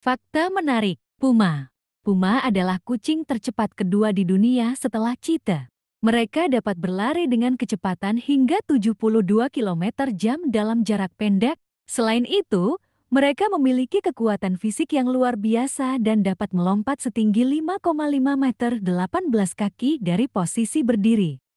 Fakta menarik, Puma. Puma adalah kucing tercepat kedua di dunia setelah cheetah. Mereka dapat berlari dengan kecepatan hingga 72 km jam dalam jarak pendek. Selain itu, mereka memiliki kekuatan fisik yang luar biasa dan dapat melompat setinggi 5,5 meter 18 kaki dari posisi berdiri.